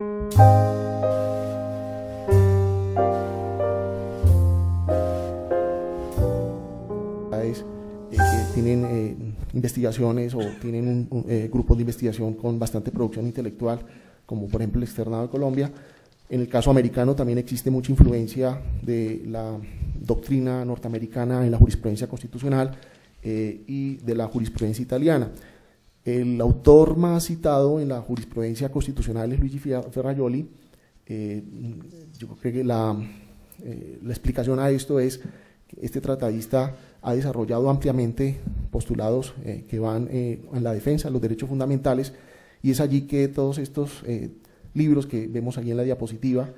Eh, que tienen eh, investigaciones o tienen eh, grupos de investigación con bastante producción intelectual, como por ejemplo el externado de Colombia. En el caso americano también existe mucha influencia de la doctrina norteamericana en la jurisprudencia constitucional y de la jurisprudencia italiana. El autor más citado en la jurisprudencia constitucional es Luigi Ferrajoli. Eh, yo creo que eh, la, explicación a esto es que este tratadista ha desarrollado ampliamente postulados eh, que van en la defensa de los derechos fundamentales y es allí que todos estos libros que vemos aquí en la diapositiva,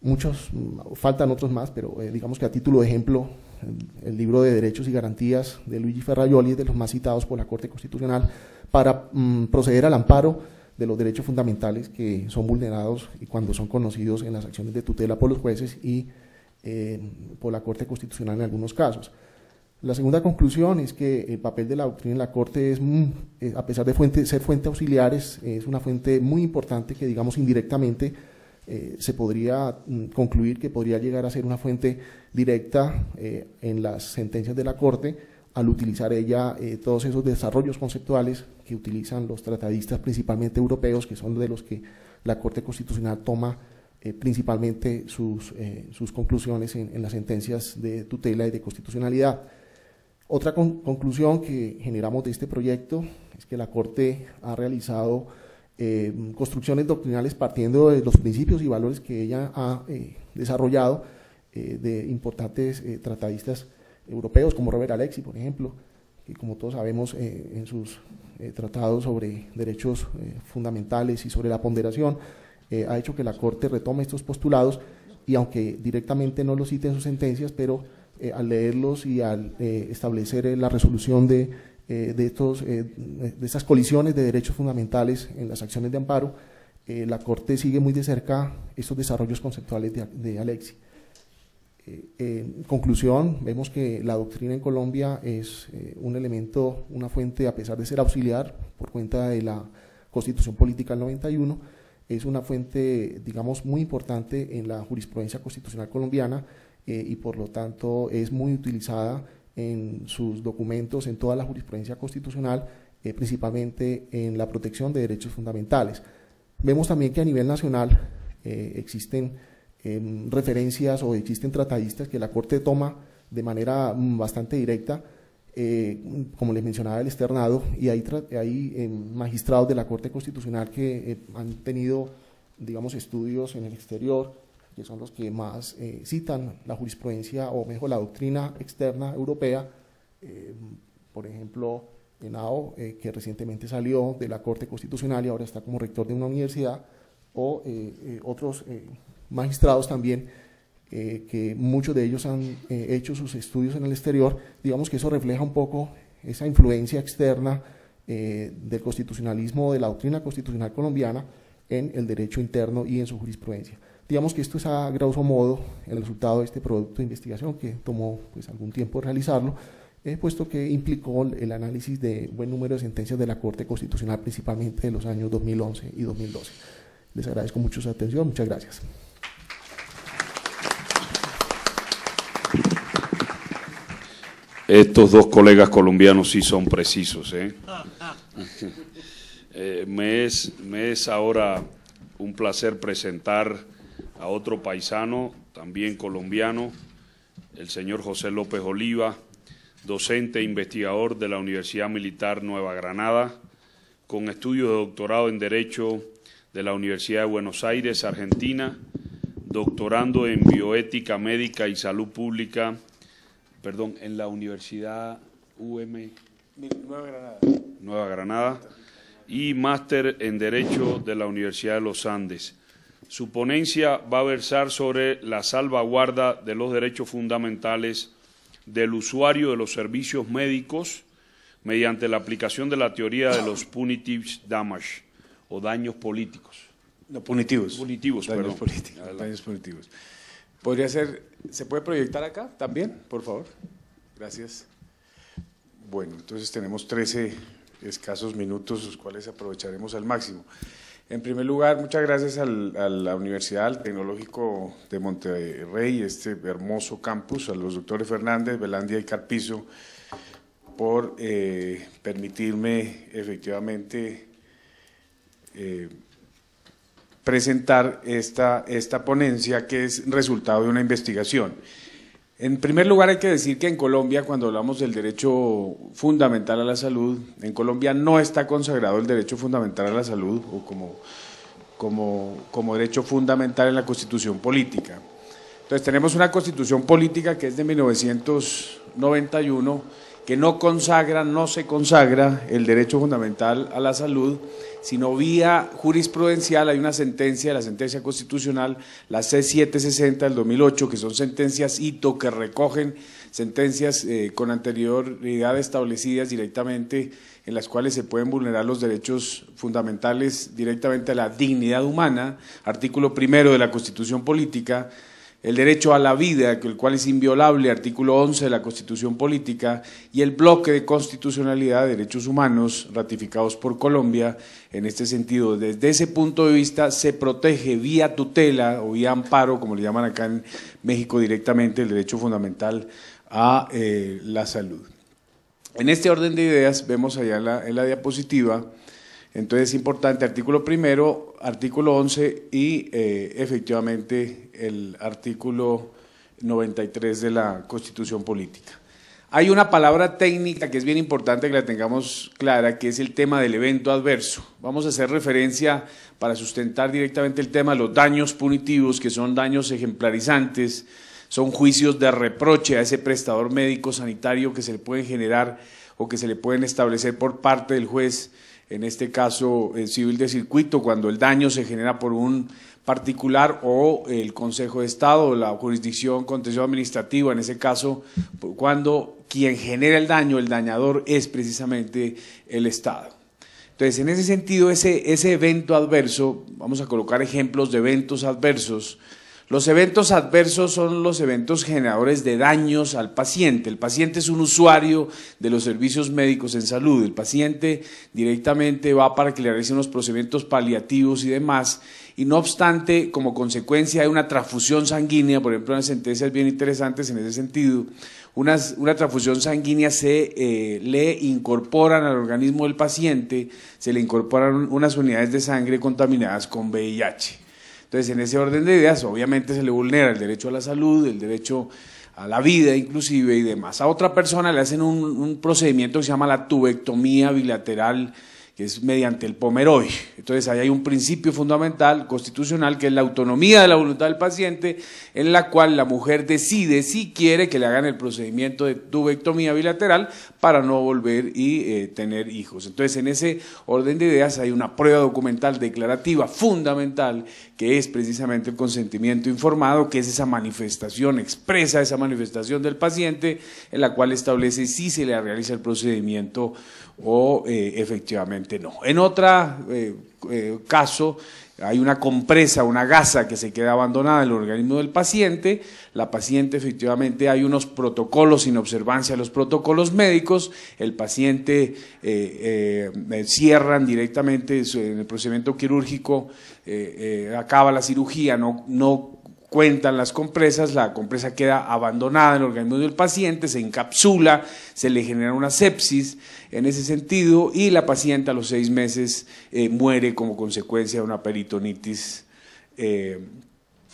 muchos, mm, faltan otros más, pero digamos que a título de ejemplo el libro de Derechos y Garantías de Luigi es de los más citados por la Corte Constitucional, para mm, proceder al amparo de los derechos fundamentales que son vulnerados y cuando son conocidos en las acciones de tutela por los jueces y eh, por la Corte Constitucional en algunos casos. La segunda conclusión es que el papel de la doctrina en la Corte es, mm, eh, a pesar de ser fuente auxiliares, es una fuente muy importante que, digamos, indirectamente eh, se podría mm, concluir que podría llegar a ser una fuente directa eh, en las sentencias de la Corte al utilizar ella eh, todos esos desarrollos conceptuales que utilizan los tratadistas principalmente europeos, que son de los que la Corte Constitucional toma principalmente sus, conclusiones en, las sentencias de tutela y de constitucionalidad. Otra conclusión que generamos de este proyecto es que la Corte ha realizado eh, construcciones doctrinales partiendo de los principios y valores que ella ha eh, desarrollado eh, de importantes tratadistas europeos como Robert Alexi, por ejemplo, que como todos sabemos en sus tratados sobre derechos fundamentales y sobre la ponderación, ha hecho que la Corte retome estos postulados y aunque directamente no los cite en sus sentencias, pero al leerlos y al establecer la resolución de eh, de, estos, eh, estas colisiones de derechos fundamentales en las acciones de amparo, eh, la Corte sigue muy de cerca estos desarrollos conceptuales de, de Alexi. en conclusión, vemos que la doctrina en Colombia es un elemento, una fuente, a pesar de ser auxiliar por cuenta de la Constitución Política del 91, es una fuente, digamos, muy importante en la jurisprudencia constitucional colombiana y por lo tanto es muy utilizada en sus documentos, en toda la jurisprudencia constitucional, eh, principalmente en la protección de derechos fundamentales. Vemos también que a nivel nacional eh, existen em, referencias o existen tratadistas que la Corte toma de manera mm, bastante directa, eh, como les mencionaba el externado, y hay, hay em, magistrados de la Corte Constitucional que han tenido, digamos, estudios en el exterior, que son los que más eh, citan la jurisprudencia o mejor la doctrina externa europea, eh, por ejemplo, Henao, eh, que recientemente salió de la Corte Constitucional y ahora está como rector de una universidad, o otros magistrados también, que muchos de ellos han hecho sus estudios en el exterior, digamos que eso refleja un poco esa influencia externa del constitucionalismo, de la doctrina constitucional colombiana en el derecho interno y en su jurisprudencia. Digamos que esto es a grosso modo el resultado de este producto de investigación que tomó pues, algún tiempo realizarlo, eh, puesto que implicó el análisis de buen número de sentencias de la Corte Constitucional, principalmente de los años 2011 y 2012. Les agradezco mucho su atención, muchas gracias. Estos dos colegas colombianos sí son precisos. ¿eh? Eh, me es ahora un placer presentar a otro paisano, también colombiano, el señor José López Oliva, docente e investigador de la Universidad Militar Nueva Granada, con estudios de doctorado en Derecho de la Universidad de Buenos Aires, Argentina, doctorando en Bioética Médica y Salud Pública, perdón, en la Universidad UM Nueva Granada, Nueva Granada y máster en Derecho de la Universidad de los Andes. Su ponencia va a versar sobre la salvaguarda de los derechos fundamentales del usuario de los servicios médicos mediante la aplicación de la teoría de los punitive damage o daños políticos. No, punitivos. Punitivos, daños Políticos, daños punitivos. Podría ser, ¿se puede proyectar acá también, por favor? Gracias. Bueno, entonces tenemos 13 escasos minutos, los cuales aprovecharemos al máximo. En primer lugar, muchas gracias al, a la Universidad Tecnológico de Monterrey, este hermoso campus, a los doctores Fernández, Belandia y Carpizo, por eh, permitirme efectivamente eh, presentar esta ponencia que es resultado de una investigación. En primer lugar, hay que decir que en Colombia, cuando hablamos del derecho fundamental a la salud, en Colombia no está consagrado el derecho fundamental a la salud o como, como derecho fundamental en la constitución política. Entonces tenemos una constitución política que es de 1991 que no consagra, no se consagra el derecho fundamental a la salud, sino vía jurisprudencial hay una sentencia, la sentencia constitucional, la C760 del 2008, que son sentencias hito que recogen sentencias eh, con anterioridad establecidas directamente en las cuales se pueden vulnerar los derechos fundamentales directamente a la dignidad humana, artículo primero de la Constitución Política, el derecho a la vida, el cual es inviolable, artículo 11 de la Constitución Política, y el bloque de constitucionalidad de derechos humanos ratificados por Colombia. En este sentido, desde ese punto de vista, se protege vía tutela o vía amparo, como le llaman acá en México directamente, el derecho fundamental a eh, la salud. En este orden de ideas, vemos allá la, en la diapositiva, entonces es importante artículo primero, artículo 11 y eh, efectivamente el artículo 93 de la Constitución Política. Hay una palabra técnica que es bien importante que la tengamos clara, que es el tema del evento adverso. Vamos a hacer referencia para sustentar directamente el tema de los daños punitivos, que son daños ejemplarizantes, son juicios de reproche a ese prestador médico sanitario que se le pueden generar o que se le pueden establecer por parte del juez en este caso el eh, civil de circuito, cuando el daño se genera por un particular o el Consejo de Estado, la jurisdicción contencioso administrativa, en ese caso, pues, cuando quien genera el daño, el dañador, es precisamente el Estado. Entonces, en ese sentido, ese evento adverso, vamos a colocar ejemplos de eventos adversos, los eventos adversos son los eventos generadores de daños al paciente. El paciente es un usuario de los servicios médicos en salud. El paciente directamente va para que le realicen los procedimientos paliativos y demás. Y no obstante, como consecuencia de una transfusión sanguínea, por ejemplo, sentencia sentencias bien interesantes en ese sentido, una, transfusión sanguínea se eh, le incorporan al organismo del paciente, se le incorporan unas unidades de sangre contaminadas con VIH. Entonces, en ese orden de ideas, obviamente se le vulnera el derecho a la salud, el derecho a la vida inclusive y demás. A otra persona le hacen un, procedimiento que se llama la tubectomía bilateral, que es mediante el Pomeroy. Entonces ahí hay un principio fundamental constitucional que es la autonomía de la voluntad del paciente, en la cual la mujer decide si quiere que le hagan el procedimiento de tubectomía bilateral para no volver y eh, tener hijos. Entonces en ese orden de ideas hay una prueba documental declarativa fundamental que es precisamente el consentimiento informado, que es esa manifestación expresa, esa manifestación del paciente, en la cual establece si se le realiza el procedimiento o eh, efectivamente no. En otro eh, eh, caso hay una compresa, una gasa que se queda abandonada en el organismo del paciente, la paciente efectivamente hay unos protocolos sin observancia de los protocolos médicos, el paciente eh, eh, cierran directamente en el procedimiento quirúrgico, eh, acaba la cirugía, no cuentan las compresas, la compresa queda abandonada en el organismo del paciente, se encapsula, se le genera una sepsis en ese sentido y la paciente a los seis meses eh, muere como consecuencia de una peritonitis eh,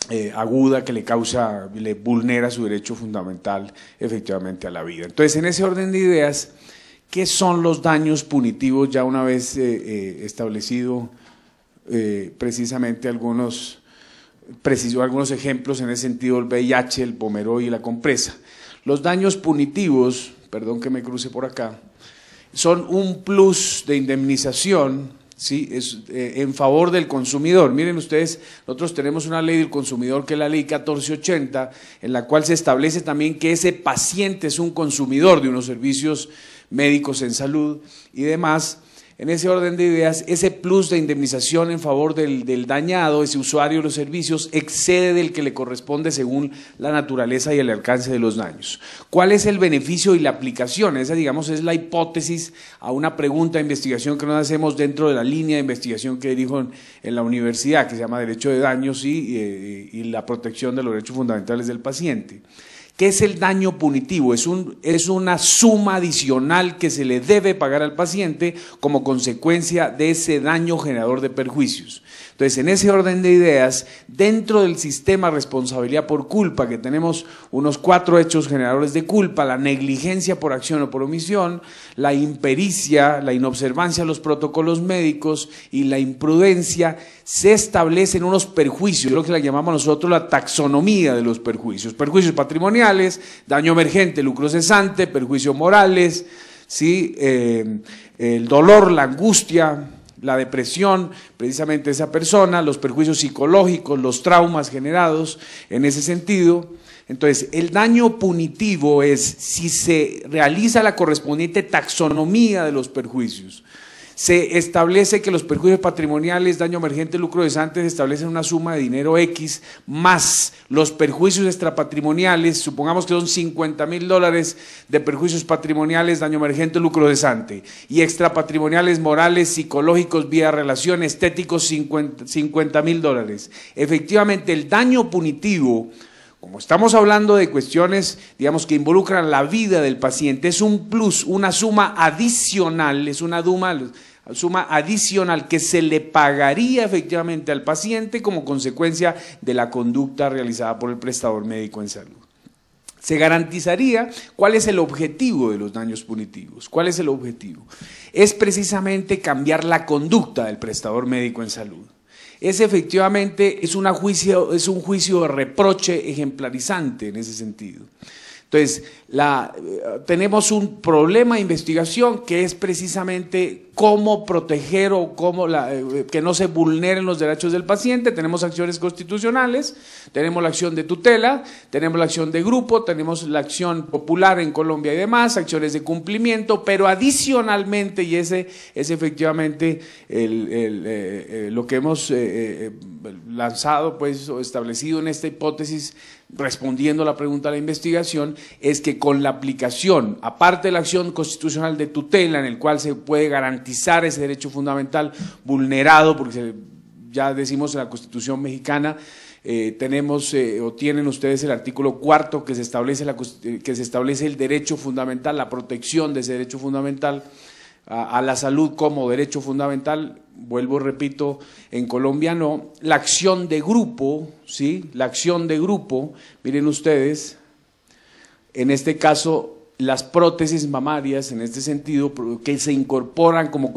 eh, aguda que le causa, le vulnera su derecho fundamental efectivamente a la vida. Entonces, en ese orden de ideas, ¿qué son los daños punitivos ya una vez establecido precisamente algunos precisó algunos ejemplos en ese sentido, el VIH, el pomeroy y la compresa. Los daños punitivos, perdón que me cruce por acá, son un plus de indemnización ¿sí? Eh, en favor del consumidor. Miren ustedes, nosotros tenemos una ley del consumidor que es la ley 1480, en la cual se establece también que ese paciente es un consumidor de unos servicios médicos en salud y demás en ese orden de ideas, ese plus de indemnización en favor del, dañado, ese usuario de los servicios, excede del que le corresponde según la naturaleza y el alcance de los daños. ¿Cuál es el beneficio y la aplicación? Esa, digamos, es la hipótesis a una pregunta de investigación que nos hacemos dentro de la línea de investigación que dirijo en, la universidad, que se llama Derecho de Daños y eh, la protección de los derechos fundamentales del paciente es el daño punitivo? Es, es una suma adicional que se le debe pagar al paciente como consecuencia de ese daño generador de perjuicios. Entonces, en ese orden de ideas, dentro del sistema responsabilidad por culpa, que tenemos unos cuatro hechos generadores de culpa, la negligencia por acción o por omisión, la impericia, la inobservancia de los protocolos médicos y la imprudencia, se establecen unos perjuicios, lo que la llamamos nosotros la taxonomía de los perjuicios. Perjuicios patrimoniales, daño emergente, lucro cesante, perjuicios morales, ¿sí? Eh, el dolor, la angustia, la depresión, precisamente esa persona, los perjuicios psicológicos, los traumas generados en ese sentido. Entonces, el daño punitivo es si se realiza la correspondiente taxonomía de los perjuicios se establece que los perjuicios patrimoniales, daño emergente, lucro desante, establecen una suma de dinero X más los perjuicios extrapatrimoniales, supongamos que son 50 mil dólares de perjuicios patrimoniales, daño emergente, lucro desante, y extrapatrimoniales morales, psicológicos, vía relación, estéticos, 50 mil dólares. Efectivamente, el daño punitivo como estamos hablando de cuestiones, digamos, que involucran la vida del paciente, es un plus, una suma adicional, es una suma adicional que se le pagaría efectivamente al paciente como consecuencia de la conducta realizada por el prestador médico en salud. Se garantizaría cuál es el objetivo de los daños punitivos. ¿Cuál es el objetivo? Es precisamente cambiar la conducta del prestador médico en salud es efectivamente es, juicio, es un juicio de reproche ejemplarizante en ese sentido. Entonces, eh, tenemos un problema de investigación que es precisamente cómo proteger o cómo eh, que no se vulneren los derechos del paciente. Tenemos acciones constitucionales, tenemos la acción de tutela, tenemos la acción de grupo, tenemos la acción popular en Colombia y demás, acciones de cumplimiento, pero adicionalmente, y ese es efectivamente eh, eh, lo que hemos lanzado, pues, o establecido en esta hipótesis, respondiendo a la pregunta de la investigación, es que con la aplicación, aparte de la acción constitucional de tutela, en el cual se puede garantizar garantizar ese derecho fundamental vulnerado, porque ya decimos en la Constitución mexicana, eh, tenemos eh, o tienen ustedes el artículo cuarto que se, establece la, que se establece el derecho fundamental, la protección de ese derecho fundamental a, a la salud como derecho fundamental. Vuelvo, repito, en Colombia no. La acción de grupo, ¿sí? La acción de grupo, miren ustedes, en este caso las prótesis mamarias en este sentido, que se incorporan como,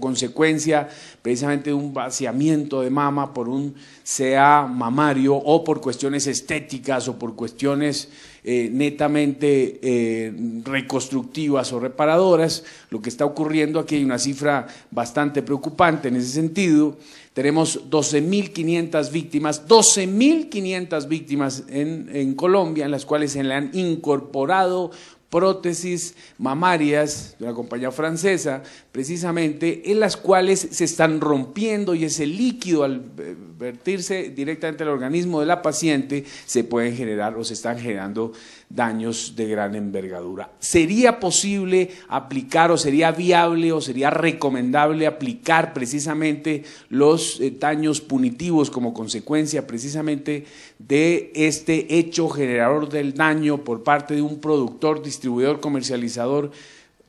consecuencia precisamente de un vaciamiento de mama por un sea mamario o por cuestiones estéticas o por cuestiones eh, netamente eh, reconstructivas o reparadoras. Lo que está ocurriendo aquí hay una cifra bastante preocupante en ese sentido. Tenemos 12.500 víctimas, 12.500 víctimas en, en Colombia, en las cuales se le han incorporado prótesis mamarias de una compañía francesa, precisamente, en las cuales se están rompiendo y ese líquido al eh, directamente al organismo de la paciente, se pueden generar o se están generando daños de gran envergadura. ¿Sería posible aplicar o sería viable o sería recomendable aplicar precisamente los eh, daños punitivos como consecuencia precisamente de este hecho generador del daño por parte de un productor, distribuidor, comercializador?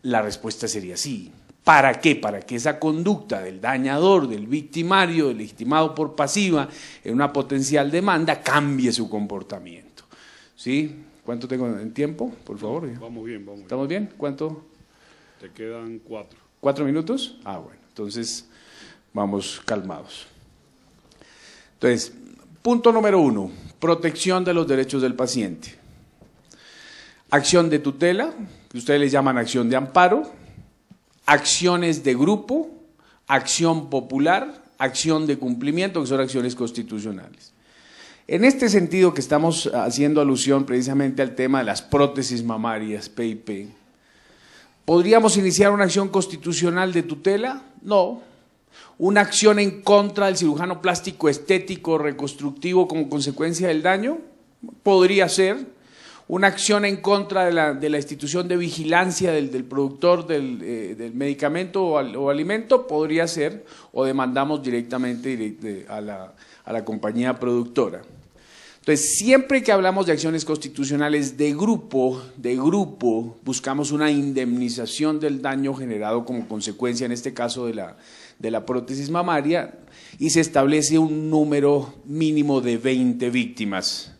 La respuesta sería sí. ¿Para qué? Para que esa conducta del dañador, del victimario, del estimado por pasiva en una potencial demanda cambie su comportamiento. ¿Sí? ¿Cuánto tengo en tiempo? Por favor. Vamos bien, vamos bien. ¿Estamos bien? ¿Cuánto? Te quedan cuatro. ¿Cuatro minutos? Ah, bueno. Entonces, vamos calmados. Entonces, punto número uno, protección de los derechos del paciente. Acción de tutela, que ustedes le llaman acción de amparo acciones de grupo, acción popular, acción de cumplimiento, que son acciones constitucionales. En este sentido que estamos haciendo alusión precisamente al tema de las prótesis mamarias, PIP, ¿podríamos iniciar una acción constitucional de tutela? No. ¿Una acción en contra del cirujano plástico estético reconstructivo como consecuencia del daño? Podría ser una acción en contra de la, de la institución de vigilancia del, del productor del, eh, medicamento o, alimento podría ser, o demandamos directamente a, la, a la compañía productora. Entonces, siempre que hablamos de acciones constitucionales de grupo, de grupo, buscamos una indemnización del daño generado como consecuencia, en este caso, de la, de la prótesis mamaria, y se establece un número mínimo de 20 víctimas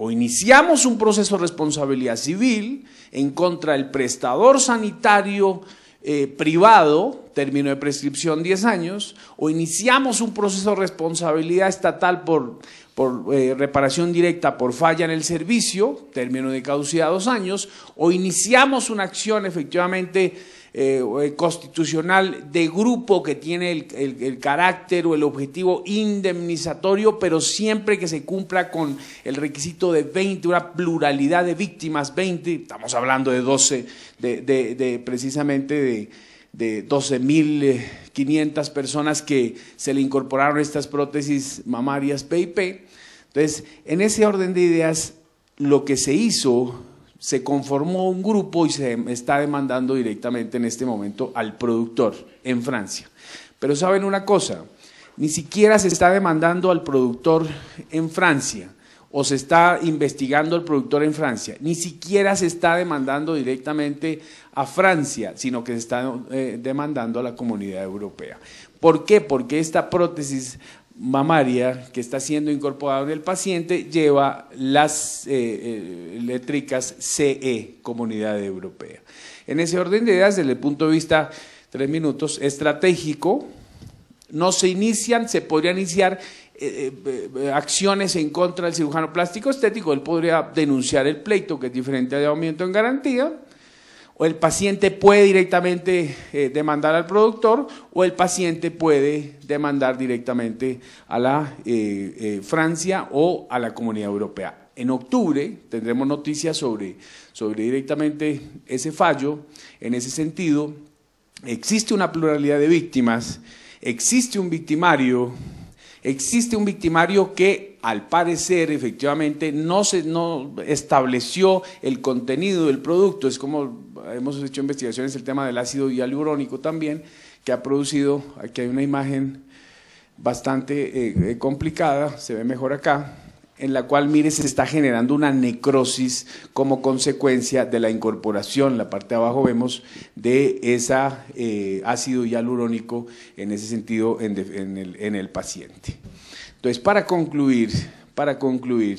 o iniciamos un proceso de responsabilidad civil en contra del prestador sanitario eh, privado, término de prescripción 10 años, o iniciamos un proceso de responsabilidad estatal por, por eh, reparación directa por falla en el servicio, término de caducidad 2 años, o iniciamos una acción efectivamente eh, eh, constitucional de grupo que tiene el, carácter o el objetivo indemnizatorio, pero siempre que se cumpla con el requisito de 20, una pluralidad de víctimas, 20, estamos hablando de 12, de, de, de precisamente de de 12.500 eh, personas que se le incorporaron estas prótesis mamarias PIP. Entonces, en ese orden de ideas, lo que se hizo se conformó un grupo y se está demandando directamente en este momento al productor en Francia. Pero saben una cosa, ni siquiera se está demandando al productor en Francia o se está investigando al productor en Francia, ni siquiera se está demandando directamente a Francia, sino que se está eh, demandando a la comunidad europea. ¿Por qué? Porque esta prótesis mamaria que está siendo incorporado en el paciente lleva las eléctricas eh, eh, CE, Comunidad Europea. En ese orden de ideas, desde el punto de vista, tres minutos, estratégico, no se inician, se podrían iniciar eh, acciones en contra del cirujano plástico estético, él podría denunciar el pleito, que es diferente al aumento en garantía, o el paciente puede directamente eh, demandar al productor o el paciente puede demandar directamente a la eh, eh, Francia o a la Comunidad Europea. En octubre tendremos noticias sobre, sobre directamente ese fallo. En ese sentido, existe una pluralidad de víctimas, existe un victimario Existe un victimario que al parecer efectivamente no, se, no estableció el contenido del producto, es como hemos hecho investigaciones el tema del ácido hialurónico también, que ha producido, aquí hay una imagen bastante eh, eh, complicada, se ve mejor acá, en la cual, mire, se está generando una necrosis como consecuencia de la incorporación, la parte de abajo vemos, de ese eh, ácido hialurónico en ese sentido en, el, paciente. Entonces, para concluir, para concluir,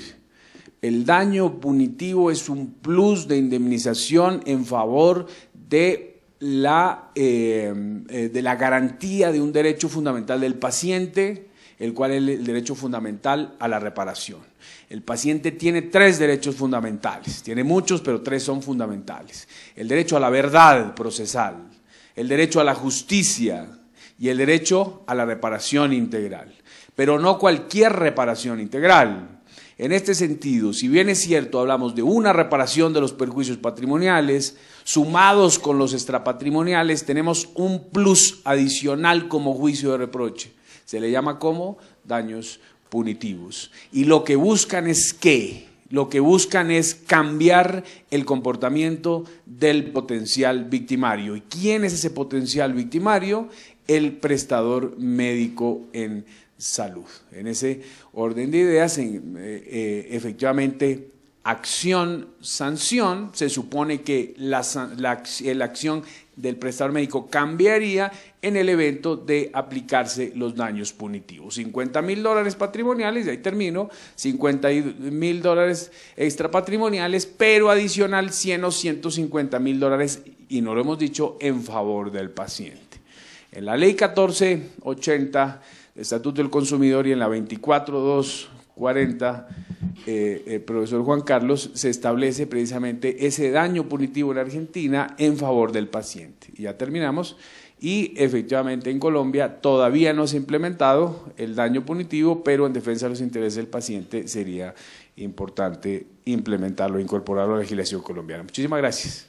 el daño punitivo es un plus de indemnización en favor de la, eh, eh, de la garantía de un derecho fundamental del paciente, el cual es el derecho fundamental a la reparación. El paciente tiene tres derechos fundamentales, tiene muchos, pero tres son fundamentales. El derecho a la verdad procesal, el derecho a la justicia y el derecho a la reparación integral. Pero no cualquier reparación integral, en este sentido, si bien es cierto, hablamos de una reparación de los perjuicios patrimoniales, sumados con los extrapatrimoniales, tenemos un plus adicional como juicio de reproche, se le llama como daños punitivos. Y lo que buscan es qué? Lo que buscan es cambiar el comportamiento del potencial victimario. ¿Y quién es ese potencial victimario? El prestador médico en salud. En ese orden de ideas, eh, eh, efectivamente, acción-sanción, se supone que la, acción del prestador médico cambiaría en el evento de aplicarse los daños punitivos. 50 mil dólares patrimoniales, y ahí termino, 50 mil dólares extra patrimoniales, pero adicional 100 o 150 mil dólares, y no lo hemos dicho, en favor del paciente. En la ley 1480, Estatuto del Consumidor, y en la 242 40, el eh, eh, profesor Juan Carlos, se establece precisamente ese daño punitivo en Argentina en favor del paciente. Y ya terminamos. Y efectivamente en Colombia todavía no se ha implementado el daño punitivo, pero en defensa de los intereses del paciente sería importante implementarlo, incorporarlo a la legislación colombiana. Muchísimas gracias.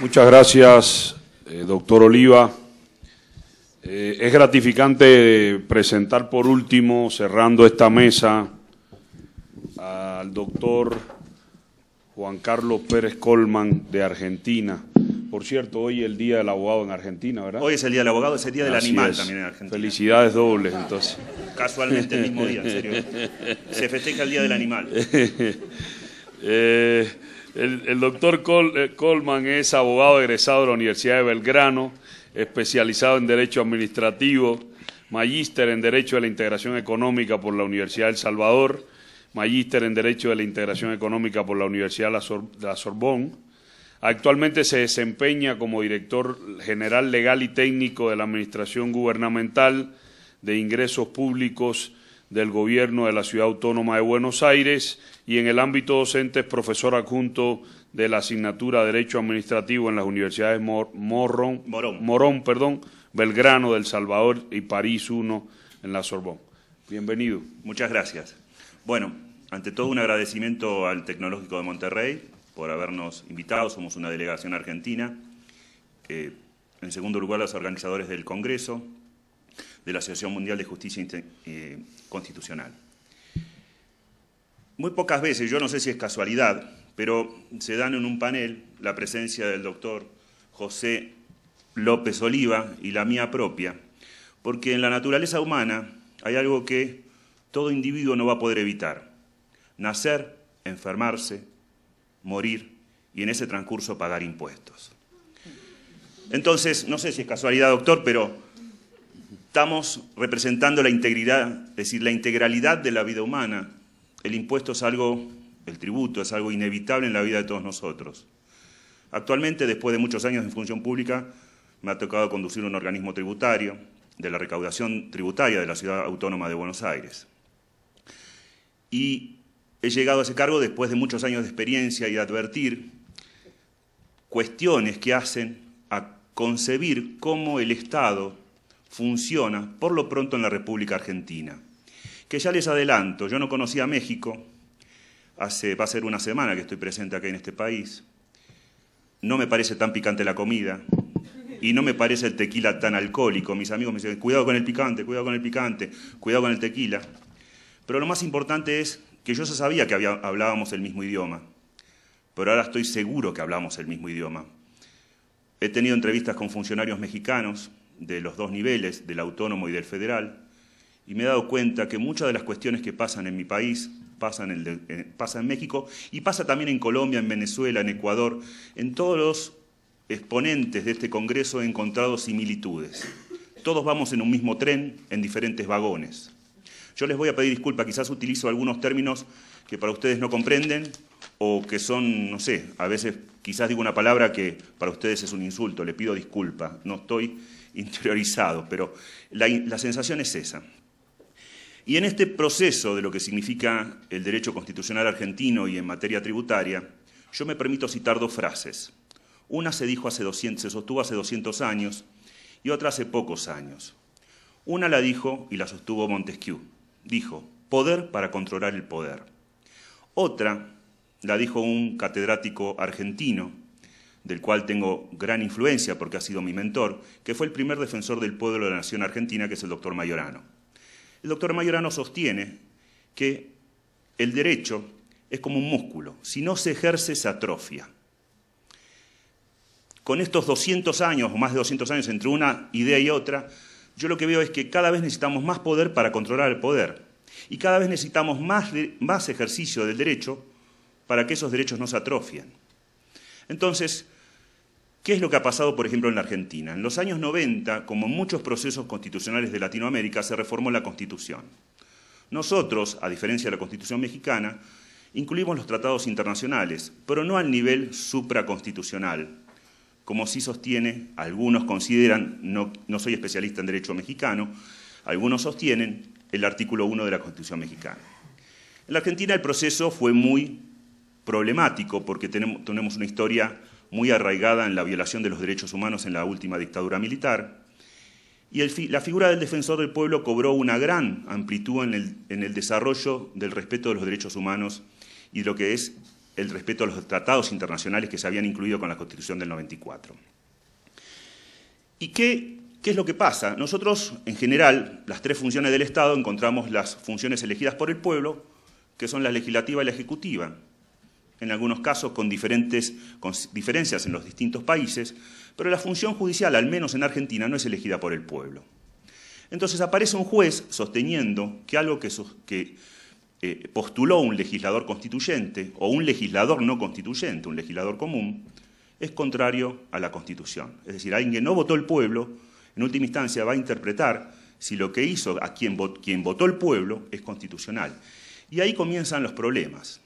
Muchas gracias, eh, doctor Oliva. Eh, es gratificante presentar por último, cerrando esta mesa, al doctor Juan Carlos Pérez Colman de Argentina. Por cierto, hoy es el Día del Abogado en Argentina, ¿verdad? Hoy es el Día del Abogado, es el Día del Animal también en Argentina. Felicidades dobles, entonces. Casualmente el mismo día, en serio. Se festeja el Día del Animal. Eh, el, doctor eh, Colman es abogado egresado de la Universidad de Belgrano especializado en Derecho Administrativo, magíster en Derecho de la Integración Económica por la Universidad de Salvador, magíster en Derecho de la Integración Económica por la Universidad de la Sorbón. Actualmente se desempeña como director general legal y técnico de la Administración Gubernamental de Ingresos Públicos del Gobierno de la Ciudad Autónoma de Buenos Aires y en el ámbito docente es profesor adjunto de la asignatura de Derecho Administrativo en las universidades Morón. Morón, perdón, Belgrano del Salvador y París I en la Sorbón. Bienvenido. Muchas gracias. Bueno, ante todo un agradecimiento al Tecnológico de Monterrey por habernos invitado. Somos una delegación argentina. en segundo lugar, los organizadores del Congreso, de la Asociación Mundial de Justicia eh, Constitucional. Muy pocas veces, yo no sé si es casualidad, pero se dan en un panel la presencia del doctor José López Oliva y la mía propia, porque en la naturaleza humana hay algo que todo individuo no va a poder evitar, nacer, enfermarse, morir y en ese transcurso pagar impuestos. Entonces, no sé si es casualidad, doctor, pero estamos representando la integridad, es decir, la integralidad de la vida humana, el impuesto es algo, el tributo es algo inevitable en la vida de todos nosotros. Actualmente, después de muchos años en función pública, me ha tocado conducir un organismo tributario de la recaudación tributaria de la Ciudad Autónoma de Buenos Aires. Y he llegado a ese cargo después de muchos años de experiencia y de advertir cuestiones que hacen a concebir cómo el Estado funciona por lo pronto en la República Argentina que ya les adelanto, yo no conocía México, hace, va a ser una semana que estoy presente acá en este país, no me parece tan picante la comida y no me parece el tequila tan alcohólico. Mis amigos me dicen, cuidado con el picante, cuidado con el picante, cuidado con el tequila. Pero lo más importante es que yo ya sabía que hablábamos el mismo idioma, pero ahora estoy seguro que hablamos el mismo idioma. He tenido entrevistas con funcionarios mexicanos de los dos niveles, del autónomo y del federal, y me he dado cuenta que muchas de las cuestiones que pasan en mi país, pasan en, eh, en México y pasa también en Colombia, en Venezuela, en Ecuador, en todos los exponentes de este Congreso he encontrado similitudes. Todos vamos en un mismo tren, en diferentes vagones. Yo les voy a pedir disculpas, quizás utilizo algunos términos que para ustedes no comprenden o que son, no sé, a veces quizás digo una palabra que para ustedes es un insulto, le pido disculpas, no estoy interiorizado, pero la sensación es esa. Y en este proceso de lo que significa el derecho constitucional argentino y en materia tributaria, yo me permito citar dos frases. Una se dijo hace sostuvo hace 200 años y otra hace pocos años. Una la dijo y la sostuvo Montesquieu. Dijo, poder para controlar el poder. Otra la dijo un catedrático argentino, del cual tengo gran influencia porque ha sido mi mentor, que fue el primer defensor del pueblo de la nación argentina, que es el doctor Mayorano. El doctor Mayorano sostiene que el derecho es como un músculo, si no se ejerce se atrofia. Con estos 200 años, o más de 200 años entre una idea y otra, yo lo que veo es que cada vez necesitamos más poder para controlar el poder y cada vez necesitamos más, más ejercicio del derecho para que esos derechos no se atrofien. Entonces, ¿Qué es lo que ha pasado, por ejemplo, en la Argentina? En los años 90, como en muchos procesos constitucionales de Latinoamérica, se reformó la Constitución. Nosotros, a diferencia de la Constitución mexicana, incluimos los tratados internacionales, pero no al nivel supraconstitucional, como sí sostiene, algunos consideran, no, soy especialista en derecho mexicano, algunos sostienen el artículo 1 de la Constitución mexicana. En la Argentina el proceso fue muy problemático porque tenemos una historia muy arraigada en la violación de los derechos humanos en la última dictadura militar. Y la figura del defensor del pueblo cobró una gran amplitud en el, desarrollo del respeto de los derechos humanos y lo que es el respeto a los tratados internacionales que se habían incluido con la Constitución del 94. ¿Y qué, qué, es lo que pasa? Nosotros, en general, las tres funciones del Estado encontramos las funciones elegidas por el pueblo, que son la legislativa y la ejecutiva en algunos casos con, diferentes, diferencias en los distintos países, pero la función judicial, al menos en Argentina, no es elegida por el pueblo. Entonces aparece un juez sosteniendo que algo que, eh, postuló un legislador constituyente o un legislador no constituyente, un legislador común, es contrario a la Constitución. Es decir, alguien que no votó el pueblo, en última instancia va a interpretar si lo que hizo a quien votó el pueblo es constitucional. Y ahí comienzan los problemas.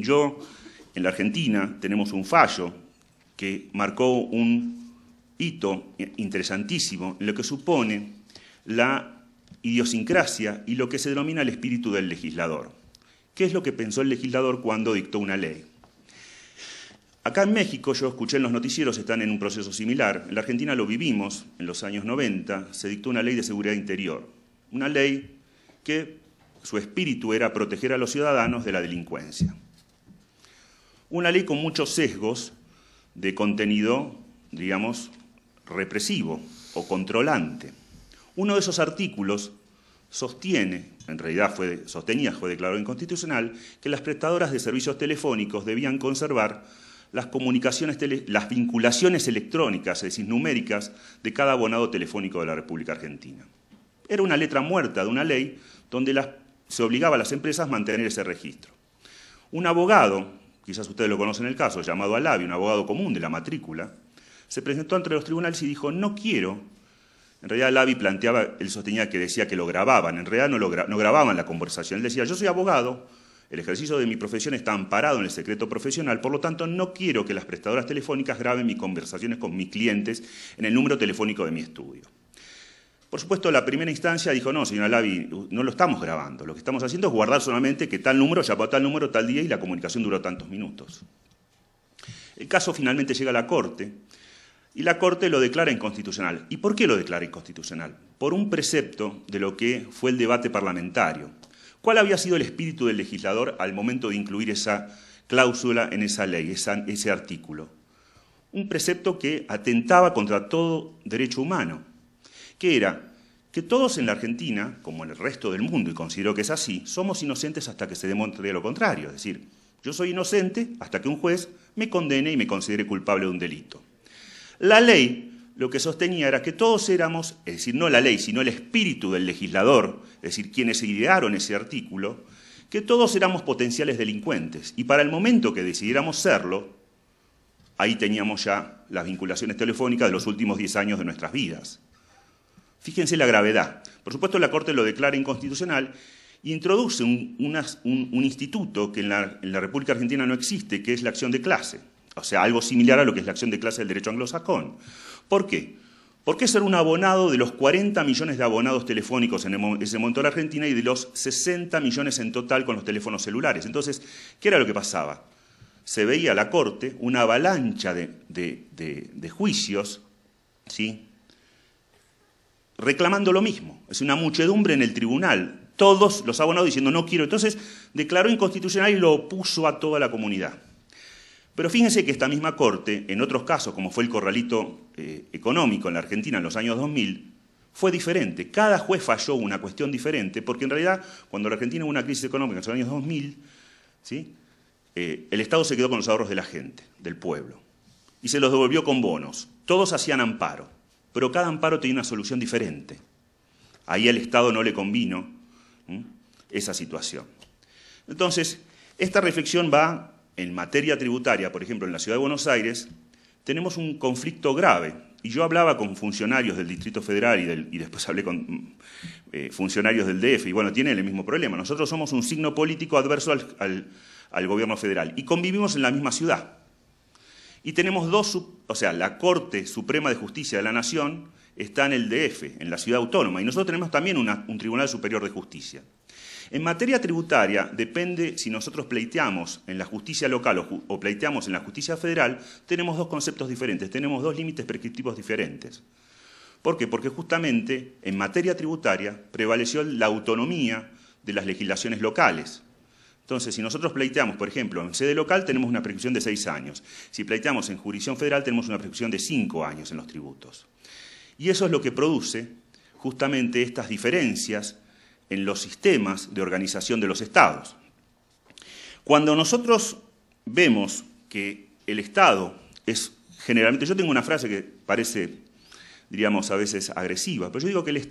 Yo, en la Argentina, tenemos un fallo que marcó un hito interesantísimo en lo que supone la idiosincrasia y lo que se denomina el espíritu del legislador. ¿Qué es lo que pensó el legislador cuando dictó una ley? Acá en México, yo escuché en los noticieros, están en un proceso similar. En la Argentina lo vivimos, en los años 90, se dictó una ley de seguridad interior. Una ley que su espíritu era proteger a los ciudadanos de la delincuencia. Una ley con muchos sesgos de contenido, digamos, represivo o controlante. Uno de esos artículos sostiene, en realidad fue, sostenía, fue declarado inconstitucional, que las prestadoras de servicios telefónicos debían conservar las comunicaciones, las vinculaciones electrónicas, es decir, numéricas, de cada abonado telefónico de la República Argentina. Era una letra muerta de una ley donde se obligaba a las empresas a mantener ese registro. Un abogado quizás ustedes lo conocen el caso, llamado Alavi, un abogado común de la matrícula, se presentó ante los tribunales y dijo, no quiero. En realidad Alavi planteaba, él sostenía que decía que lo grababan, en realidad no, no grababan la conversación, él decía, yo soy abogado, el ejercicio de mi profesión está amparado en el secreto profesional, por lo tanto no quiero que las prestadoras telefónicas graben mis conversaciones con mis clientes en el número telefónico de mi estudio. Por supuesto, la primera instancia dijo, no, señora Lavi, no lo estamos grabando, lo que estamos haciendo es guardar solamente que tal número llamó a tal número tal día y la comunicación duró tantos minutos. El caso finalmente llega a la Corte y la Corte lo declara inconstitucional. ¿Y por qué lo declara inconstitucional? Por un precepto de lo que fue el debate parlamentario. ¿Cuál había sido el espíritu del legislador al momento de incluir esa cláusula en esa ley, ese artículo? Un precepto que atentaba contra todo derecho humano que era que todos en la Argentina, como en el resto del mundo, y considero que es así, somos inocentes hasta que se demuestre lo contrario. Es decir, yo soy inocente hasta que un juez me condene y me considere culpable de un delito. La ley lo que sostenía era que todos éramos, es decir, no la ley, sino el espíritu del legislador, es decir, quienes idearon ese artículo, que todos éramos potenciales delincuentes. Y para el momento que decidiéramos serlo, ahí teníamos ya las vinculaciones telefónicas de los últimos 10 años de nuestras vidas. Fíjense la gravedad. Por supuesto, la Corte lo declara inconstitucional e introduce un, instituto que en la, República Argentina no existe, que es la acción de clase. O sea, algo similar a lo que es la acción de clase del derecho anglosajón. ¿Por qué? ¿Por qué ser un abonado de los 40 millones de abonados telefónicos en ese momento en la Argentina y de los 60 millones en total con los teléfonos celulares. Entonces, ¿qué era lo que pasaba? Se veía a la Corte una avalancha de juicios, ¿sí? reclamando lo mismo. Es una muchedumbre en el tribunal, todos los abonados diciendo no quiero. Entonces declaró inconstitucional y lo opuso a toda la comunidad. Pero fíjense que esta misma Corte, en otros casos, como fue el corralito eh, económico en la Argentina en los años 2000, fue diferente. Cada juez falló una cuestión diferente, porque en realidad, cuando la Argentina hubo una crisis económica en los años 2000, ¿sí? Eh, el Estado se quedó con los ahorros de la gente, del pueblo, y se los devolvió con bonos. Todos hacían amparo. Pero cada amparo tiene una solución diferente. Ahí al Estado no le convino esa situación. Entonces, esta reflexión va en materia tributaria, por ejemplo, en la ciudad de Buenos Aires, tenemos un conflicto grave. Y yo hablaba con funcionarios del Distrito Federal y, después hablé con mm, eh, funcionarios del DF, y bueno, tienen el mismo problema. Nosotros somos un signo político adverso al gobierno federal y convivimos en la misma ciudad. Y tenemos dos, o sea, la Corte Suprema de Justicia de la Nación está en el DF, en la ciudad autónoma, y nosotros tenemos también un Tribunal Superior de Justicia. En materia tributaria, depende si nosotros pleiteamos en la justicia local o, o, pleiteamos en la justicia federal, tenemos dos conceptos diferentes, tenemos dos límites prescriptivos diferentes. ¿Por qué? Porque justamente en materia tributaria prevaleció la autonomía de las legislaciones locales. Entonces, si nosotros pleiteamos, por ejemplo, en sede local tenemos una prescripción de seis años. Si pleiteamos en jurisdicción federal tenemos una prescripción de cinco años en los tributos. Y eso es lo que produce justamente estas diferencias en los sistemas de organización de los estados. Cuando nosotros vemos que el Estado es generalmente, yo tengo una frase que parece, diríamos, a veces agresiva, pero yo digo que el Estado...